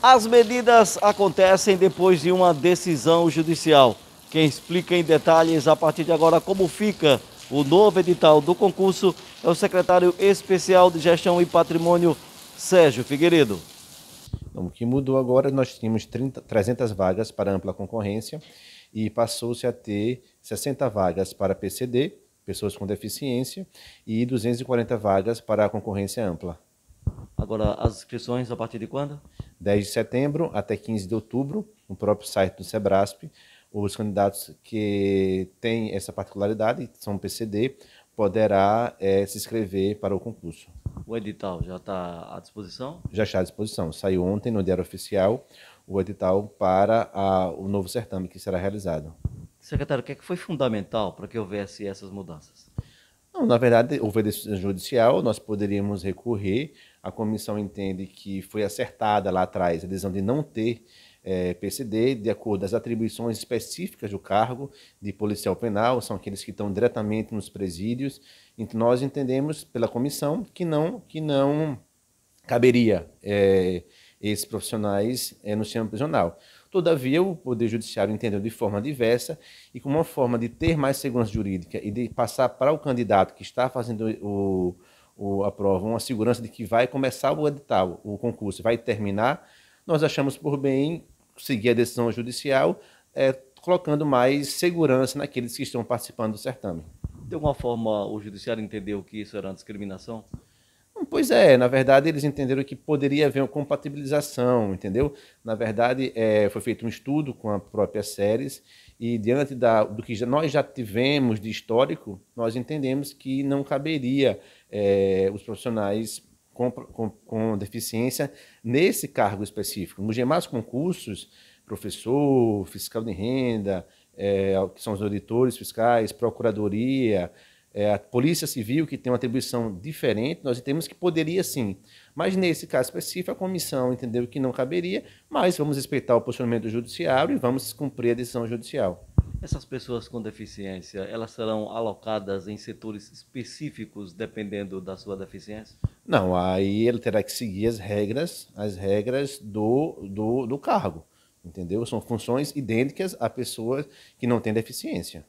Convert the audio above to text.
As medidas acontecem depois de uma decisão judicial. Quem explica em detalhes a partir de agora como fica o novo edital do concurso é o secretário especial de Gestão e Patrimônio, Sérgio Figueiredo. Então, o que mudou agora, nós tínhamos 30, 300 vagas para ampla concorrência e passou-se a ter 60 vagas para PCD, pessoas com deficiência, e 240 vagas para a concorrência ampla. Agora, as inscrições a partir de quando? 10 de setembro até 15 de outubro, no próprio site do Sebrasp, os candidatos que têm essa particularidade, que são PCD, poderá é, se inscrever para o concurso. O edital já está à disposição? Já está à disposição. Saiu ontem no Diário Oficial o edital para a, o novo certame que será realizado. Secretário, o que, é que foi fundamental para que houvesse essas mudanças? Não, na verdade, houve decisão judicial, nós poderíamos recorrer a comissão entende que foi acertada lá atrás a decisão de não ter é, PCD, de acordo às atribuições específicas do cargo de policial penal, são aqueles que estão diretamente nos presídios. Então, nós entendemos pela comissão que não, que não caberia é, esses profissionais é, no sistema prisional. Todavia, o Poder Judiciário entendeu de forma diversa e como uma forma de ter mais segurança jurídica e de passar para o candidato que está fazendo o o, a prova, uma segurança de que vai começar o edital, o concurso vai terminar, nós achamos por bem seguir a decisão judicial, é, colocando mais segurança naqueles que estão participando do certame. De alguma forma, o judiciário entendeu que isso era uma discriminação? Pois é, na verdade eles entenderam que poderia haver uma compatibilização, entendeu? Na verdade, é, foi feito um estudo com a própria Séries e diante da, do que já, nós já tivemos de histórico, nós entendemos que não caberia é, os profissionais com, com, com, deficiência nesse cargo específico. Nos demais concursos, professor, fiscal de renda, é, que são os auditores fiscais, procuradoria, é, a Polícia Civil, que tem uma atribuição diferente, nós temos que poderia sim. Mas nesse caso específico, a comissão entendeu que não caberia, mas vamos respeitar o posicionamento judiciário e vamos cumprir a decisão judicial. Essas pessoas com deficiência, elas serão alocadas em setores específicos dependendo da sua deficiência? Não, aí ele terá que seguir as regras, as regras do, do, do cargo, entendeu? São funções idênticas a pessoas que não têm deficiência.